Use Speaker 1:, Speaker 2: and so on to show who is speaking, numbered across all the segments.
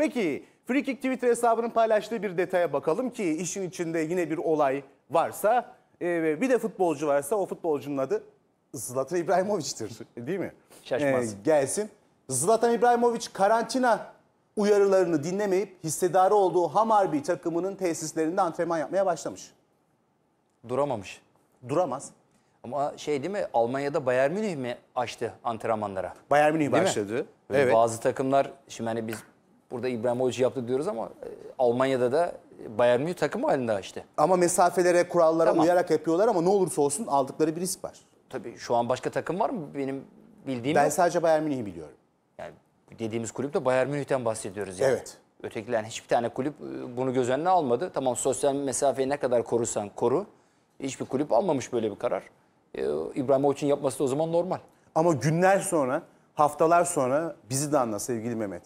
Speaker 1: Peki Free Twitter hesabının paylaştığı bir detaya bakalım ki işin içinde yine bir olay varsa e, bir de futbolcu varsa o futbolcunun adı Zlatan İbrahimovic'tir değil mi? Şaşmaz. E, gelsin. Zlatan İbrahimovic karantina uyarılarını dinlemeyip hissedarı olduğu Hamarbi takımının tesislerinde antrenman yapmaya başlamış. Duramamış. Duramaz.
Speaker 2: Ama şey değil mi Almanya'da Bayern Münih mi açtı antrenmanlara? Bayern Münih başladı. Evet. Bazı takımlar şimdi hani biz Burada İbrahimovic yaptı diyoruz ama e, Almanya'da da e, Bayern Münih takım halinde açtı.
Speaker 1: Ama mesafelere, kurallara Tamam. uyarak yapıyorlar ama ne olursa olsun aldıkları bir risk var.
Speaker 2: Tabii şu an başka takım var mı? Benim bildiğim Ben yok. sadece Bayern Münih'i biliyorum. Yani dediğimiz kulüpte Bayern Münih'ten bahsediyoruz yani. Evet. Ötekilerin hiçbir tane kulüp e, bunu göz önüne almadı. Tamam sosyal mesafeyi ne kadar korursan
Speaker 1: koru. Hiçbir kulüp almamış böyle bir karar. E, İbrahimovic'in yapması da o zaman normal. Ama günler sonra, haftalar sonra bizi de anla sevgili Mehmet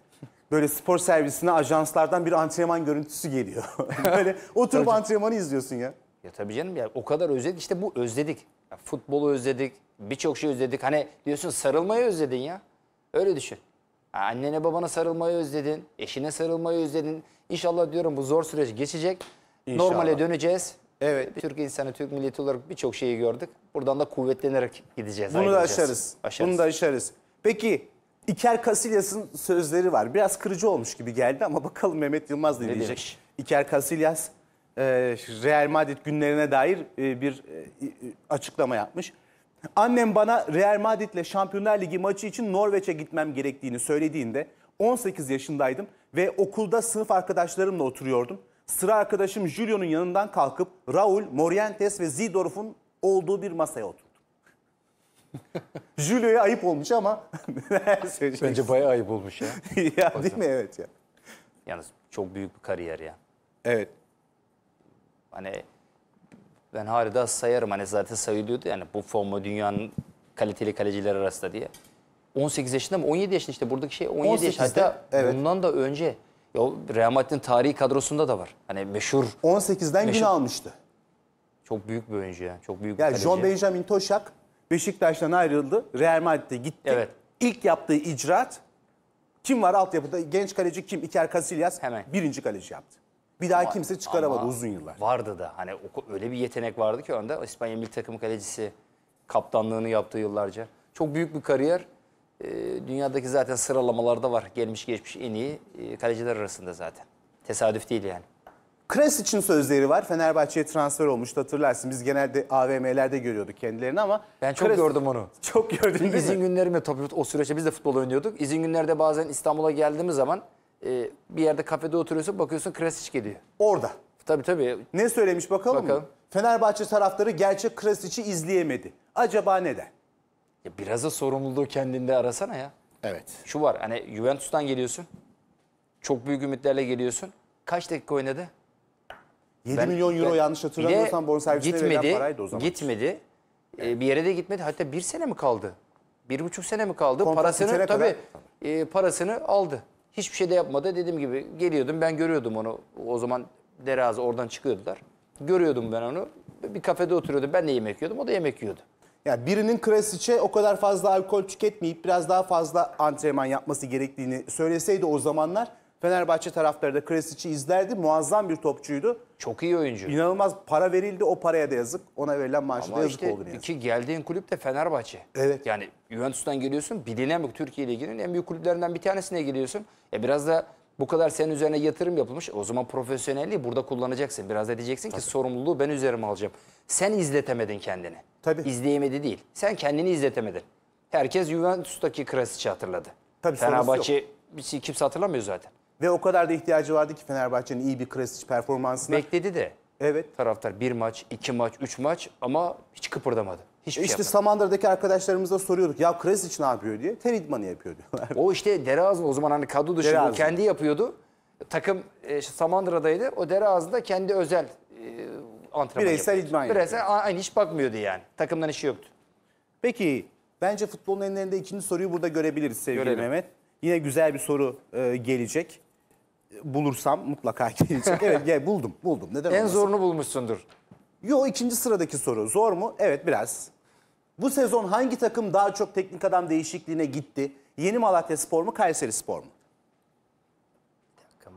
Speaker 1: böyle spor servisine ajanslardan bir antrenman görüntüsü geliyor. böyle oturup antrenmanı izliyorsun ya.
Speaker 2: Ya tabii canım ya o kadar özledik işte bu özledik. Ya, futbolu özledik, birçok şey özledik. Hani diyorsun sarılmayı özledin ya. Öyle düşün. Ha, annene babana sarılmayı özledin, eşine sarılmayı özledin. İnşallah diyorum bu zor süreç geçecek. İnşallah. Normale döneceğiz. Evet. Türk insanı, Türk milleti olarak birçok şeyi gördük. Buradan da kuvvetlenerek gideceğiz. Bunu da aşarız. aşarız. Bunu da
Speaker 1: aşarız. Peki İker Casillas'ın sözleri var. Biraz kırıcı olmuş gibi geldi ama bakalım Mehmet Yılmaz ne, ne diyecek. Demiş? İker Casillas e, Real Madrid günlerine dair e, bir e, açıklama yapmış. Annem bana Real Madrid'le Şampiyonlar Ligi maçı için Norveç'e gitmem gerektiğini söylediğinde 18 yaşındaydım ve okulda sınıf arkadaşlarımla oturuyordum. Sıra arkadaşım Julio'nun yanından kalkıp Raul, Morientes ve Zidorf'un olduğu bir masaya oturdu. Julio'ya ayıp olmuş ama Bence bayağı ayıp olmuş ya. ya Hocam. değil mi? Evet ya.
Speaker 2: Yalnız çok büyük bir kariyer ya.
Speaker 1: Evet. Hani
Speaker 2: ben harida sayarım hani zaten sayılıyordu yani bu forma dünyanın kaliteli kaleciler arasında diye. 18 yaşında mı? 17 yaşında işte buradaki şey 17 18'de, yaş. Hatta evet. bundan da önce ya Real Madrid'in tarihi kadrosunda da var. Hani meşhur.
Speaker 1: 18'den meşhur, gün almıştı. Çok büyük bir oyuncu ya. Çok büyük bir kaleci. John Benjamin Toşak Beşiktaş'tan ayrıldı. Real Madrid'e gitti. Evet. İlk yaptığı icraat kim var altyapıda? Genç kaleci kim? İker Casillas Hemen. birinci kaleci yaptı. Bir daha Ama- kimse çıkaramadı ama uzun yıllar.
Speaker 2: Vardı da hani öyle bir yetenek vardı ki önde. İspanya milli takım kalecisi kaptanlığını yaptığı yıllarca. Çok büyük bir kariyer. Ee, dünyadaki zaten sıralamalarda var. Gelmiş geçmiş en iyi e, kaleciler arasında zaten. Tesadüf değil yani.
Speaker 1: Kres için sözleri var. Fenerbahçe'ye transfer olmuştu hatırlarsın. Biz genelde AVM'lerde görüyorduk kendilerini ama... Ben çok Kres... gördüm onu. Çok gördüm İzin günlerimde tabii o süreçte biz de futbol oynuyorduk. İzin günlerde bazen İstanbul'a geldiğimiz zaman e,
Speaker 2: bir yerde kafede oturuyorsun bakıyorsun Kresic geliyor. Orada. Tabii tabii.
Speaker 1: Ne söylemiş bakalım, bakalım. mı? Fenerbahçe taraftarı gerçek Kresic'i izleyemedi. Acaba neden? Ya biraz da sorumluluğu kendinde arasana ya.
Speaker 2: Evet. Şu var hani Juventus'tan geliyorsun. Çok büyük ümitlerle geliyorsun. Kaç dakika oynadı? 7 ben, milyon euro ben, yanlış hatırlamıyorsam bonservisine gitmedi, verilen paraydı o zaman. Gitmedi. Yani. E, ee, bir yere de gitmedi. Hatta bir sene mi kaldı? Bir buçuk sene mi kaldı? Kontrat parasını tabii e, parasını aldı. Hiçbir şey de yapmadı. Dediğim gibi geliyordum ben görüyordum onu. O zaman derazı oradan çıkıyordular. Görüyordum ben onu. Bir kafede oturuyordum. Ben de yemek yiyordum. O da yemek yiyordu.
Speaker 1: Yani birinin Krasiç'e o kadar fazla alkol tüketmeyip biraz daha fazla antrenman yapması gerektiğini söyleseydi o zamanlar Fenerbahçe taraftarı da Kresic'i izlerdi. Muazzam bir topçuydu. Çok iyi oyuncu. İnanılmaz para verildi. O paraya da yazık. Ona verilen maaşı Ama da yazık işte oldu.
Speaker 2: Ama işte geldiğin kulüp de Fenerbahçe. Evet. Yani Juventus'tan geliyorsun. Bilinen bir Türkiye Ligi'nin en büyük kulüplerinden bir tanesine geliyorsun. E biraz da bu kadar senin üzerine yatırım yapılmış. O zaman profesyonelliği burada kullanacaksın. Biraz da diyeceksin Tabii. ki sorumluluğu ben üzerime alacağım. Sen izletemedin kendini. Tabii. İzleyemedi değil. Sen kendini izletemedin. Herkes Juventus'taki Krasic'i hatırladı. Tabii Fenerbahçe şey kimse hatırlamıyor
Speaker 1: zaten. Ve o kadar da ihtiyacı vardı ki Fenerbahçe'nin iyi bir Krasic performansına. Bekledi de.
Speaker 2: Evet. Taraftar bir maç, iki maç, üç maç ama hiç kıpırdamadı. Hiçbir şey e İşte şey yapmadı.
Speaker 1: Samandır'daki arkadaşlarımıza soruyorduk. Ya Krasic ne yapıyor diye. Ter idmanı yapıyor diyorlar. O işte dere Derazlı o zaman hani kadro dışında kendi
Speaker 2: yapıyordu. Takım e, işte Samandıra'daydı. O Derazlı'da kendi özel e, antrenman Bireysel yapıyordu. idman Bireysel
Speaker 1: yapıyor. aynı hiç bakmıyordu yani. Takımdan işi yoktu. Peki bence futbolun enlerinde ikinci soruyu burada görebiliriz sevgili Görelim. Mehmet. Yine güzel bir soru e, gelecek bulursam mutlaka gelecek. evet gel buldum buldum. Neden En olmasın? zorunu bulmuşsundur. Yo ikinci sıradaki soru zor mu? Evet biraz. Bu sezon hangi takım daha çok teknik adam değişikliğine gitti? Yeni Malatya Spor mu Kayseri Spor mu?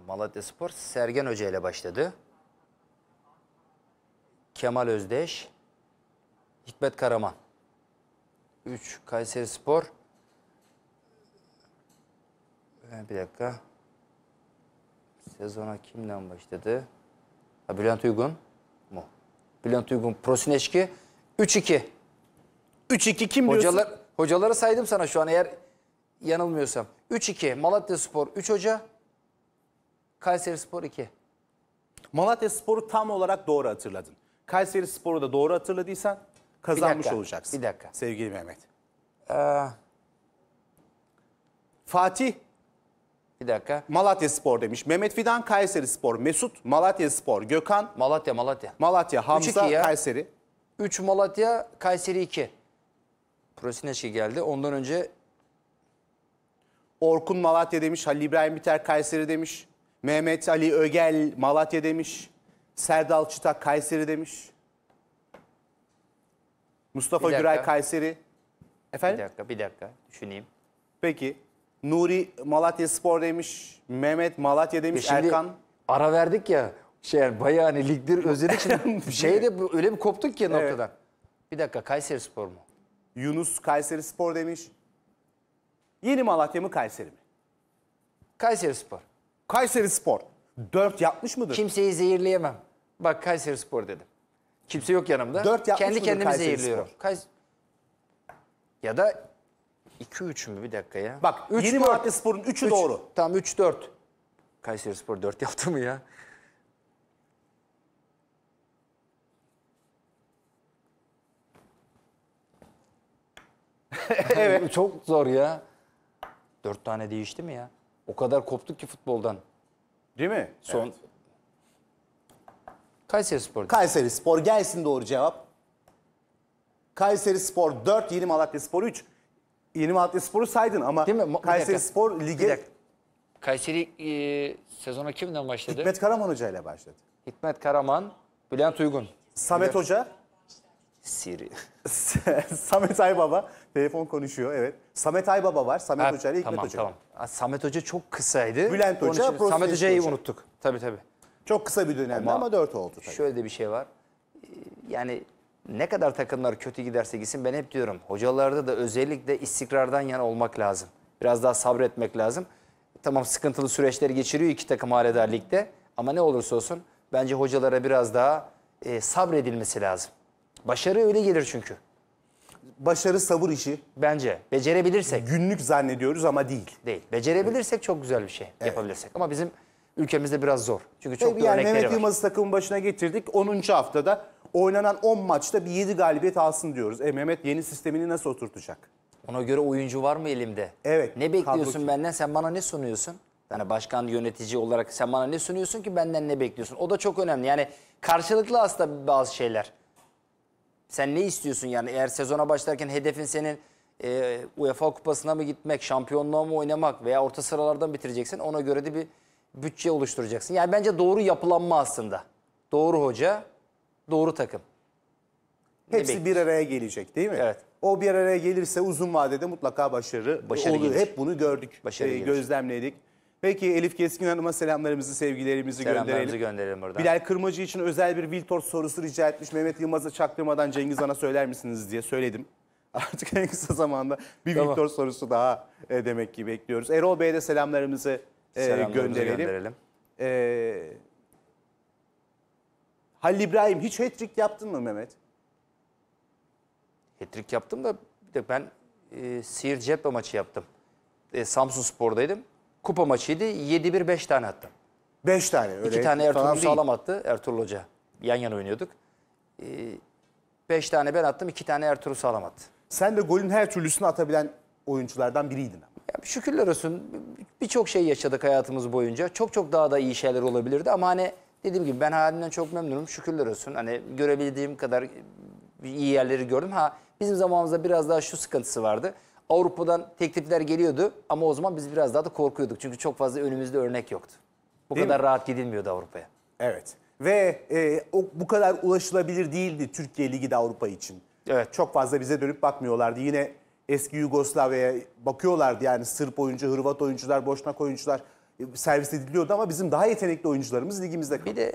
Speaker 1: Malatya Spor Sergen Hoca ile başladı.
Speaker 2: Kemal Özdeş, Hikmet Karaman. 3. Kayseri Spor. Ee, bir dakika. Sezona kimden başladı? Ha, Bülent Uygun mu? Bülent Uygun, Prosineşki 3-2. 3-2 kim diyorsun? hocaları saydım sana şu an eğer yanılmıyorsam. 3-2 Malatya Spor 3 hoca. Kayseri Spor 2.
Speaker 1: Malatya Spor'u tam olarak doğru hatırladın. Kayseri Spor'u da doğru hatırladıysan kazanmış bir dakika, olacaksın. Bir dakika. Sevgili Mehmet. Ee... Fatih bir dakika. Malatya Spor demiş. Mehmet Fidan Kayseri Spor. Mesut Malatya Spor. Gökhan Malatya Malatya. Malatya. Hamza 3-2 ya. Kayseri. 3 Malatya Kayseri 2. Prosineşi şey geldi. Ondan önce Orkun Malatya demiş. Halil İbrahim Biter Kayseri demiş. Mehmet Ali Ögel Malatya demiş. Serdal Çıtak Kayseri demiş. Mustafa Güray Kayseri. Efendim? bir dakika bir dakika düşüneyim. Peki. Nuri Malatya Spor demiş. Mehmet Malatya demiş. E şimdi Erkan.
Speaker 2: Ara verdik ya. Şey bayağı hani ligdir özledik. Şeyde
Speaker 1: öyle bir koptuk ki evet. noktadan. Bir dakika Kayseri Spor mu? Yunus Kayseri Spor demiş. Yeni Malatya mı Kayseri mi? Kayseri Spor.
Speaker 2: Kayseri Spor. Dört yapmış mıdır? Kimseyi zehirleyemem. Bak Kayseri Spor dedim. Kimse yok yanımda. Dört yapmış Kendi mıdır kendimi Kayseri zehirliyorum. Spor? Kays ya da 2-3 mü bir dakika ya? Bak 3 Yeni Malatya Spor'un 3'ü doğru. Tamam 3-4. Kayseri Spor 4 yaptı mı ya? evet. Çok zor ya. 4 tane değişti mi ya? O kadar koptuk ki futboldan.
Speaker 1: Değil mi? Son. Evet. Kayseri Spor. Kayseri Spor gelsin doğru cevap. Kayseri Spor 4, Yeni Malatya Spor 3. Yeni Malatya Spor'u saydın ama Değil mi? Kayseri Spor ligi
Speaker 2: Kayseri e,
Speaker 1: sezona kimden başladı? Hikmet Karaman Hoca ile başladı.
Speaker 2: Hikmet Karaman, Bülent Uygun. Samet Hoca, Siri.
Speaker 1: Samet Aybaba telefon konuşuyor evet. Samet Aybaba var, Samet Ha, Hoca ile Hikmet tamam, Hoca. Tamam. Samet Hoca çok kısaydı. Bülent Hoca, için Samet Hoca'yı Hoca. unuttuk. Tabii tabii. Çok kısa bir dönemde ama, Ama- dört oldu tabii. Şöyle de bir şey var.
Speaker 2: E, yani ne kadar takımlar kötü giderse gitsin ben hep diyorum. Hocalarda da özellikle istikrardan yana olmak lazım. Biraz daha sabretmek lazım. Tamam sıkıntılı süreçleri geçiriyor iki takım hala ligde. Ama ne olursa olsun bence hocalara biraz daha e, sabredilmesi
Speaker 1: lazım. Başarı öyle gelir çünkü. Başarı sabır işi. Bence. Becerebilirsek. Günlük zannediyoruz ama değil. Değil. Becerebilirsek çok güzel bir şey evet. yapabilirsek. Ama bizim ülkemizde biraz zor. Çünkü çok Tabii da yani örnekleri Mehmet var. Mehmet Yılmaz'ı takımın başına getirdik. 10. haftada oynanan 10 maçta bir 7 galibiyet alsın diyoruz. E Mehmet yeni sistemini nasıl oturtacak? Ona
Speaker 2: göre oyuncu var mı elimde? Evet. Ne bekliyorsun kadro- benden? Sen bana ne sunuyorsun? Yani başkan yönetici olarak sen bana ne sunuyorsun ki benden ne bekliyorsun? O da çok önemli. Yani karşılıklı aslında bazı şeyler. Sen ne istiyorsun yani? Eğer sezona başlarken hedefin senin e, UEFA kupasına mı gitmek, şampiyonluğa mı oynamak veya orta sıralardan bitireceksin. Ona göre de bir bütçe oluşturacaksın. Yani bence doğru yapılanma aslında. Doğru hoca, doğru takım.
Speaker 1: Hepsi bir araya gelecek değil mi? Evet. O bir araya gelirse uzun vadede mutlaka başarı, başarı olur. Gelir. Hep bunu gördük, başarı e, gözlemledik. Peki Elif Keskin Hanım'a selamlarımızı, sevgilerimizi selamlarımızı gönderelim.
Speaker 2: gönderelim buradan. Bilal
Speaker 1: Kırmacı için özel bir Viltor sorusu rica etmiş. Mehmet Yılmaz'a çaktırmadan Cengiz Han'a söyler misiniz diye söyledim. Artık en kısa zamanda bir tamam. Viltor sorusu daha e, demek ki bekliyoruz. Erol Bey'e de selamlarımızı, e, selamlarımızı gönderelim. gönderelim. E, Halil İbrahim hiç hat-trick yaptın mı Mehmet? Hat-trick yaptım da bir de ben e,
Speaker 2: Sihir Cephe maçı yaptım. E, Samsun Spor'daydım. Kupa maçıydı. 7-1 5 tane attım.
Speaker 1: 5 tane öyle. 2 tane Ertuğrul değil. sağlam
Speaker 2: attı. Ertuğrul Hoca. Yan yana oynuyorduk. 5 e, tane ben attım. 2 tane Ertuğrul sağlam attı.
Speaker 1: Sen de golün her türlüsünü atabilen oyunculardan biriydin ama. Ya şükürler olsun birçok şey yaşadık hayatımız boyunca. Çok
Speaker 2: çok daha da iyi şeyler olabilirdi ama hani Dediğim gibi ben halimden çok memnunum. Şükürler olsun. Hani görebildiğim kadar iyi yerleri gördüm. Ha bizim zamanımızda biraz daha şu sıkıntısı vardı. Avrupa'dan teklifler geliyordu ama o zaman biz biraz daha da korkuyorduk. Çünkü çok fazla önümüzde örnek yoktu. Bu Değil kadar mi? rahat gidilmiyordu Avrupa'ya. Evet
Speaker 1: ve e, o, bu kadar ulaşılabilir değildi Türkiye Ligi de Avrupa için. Evet. Çok fazla bize dönüp bakmıyorlardı. Yine eski Yugoslavya'ya bakıyorlardı yani Sırp oyuncu, Hırvat oyuncular, Boşnak oyuncular servis ediliyordu ama bizim daha yetenekli oyuncularımız ligimizde kaldı. Bir de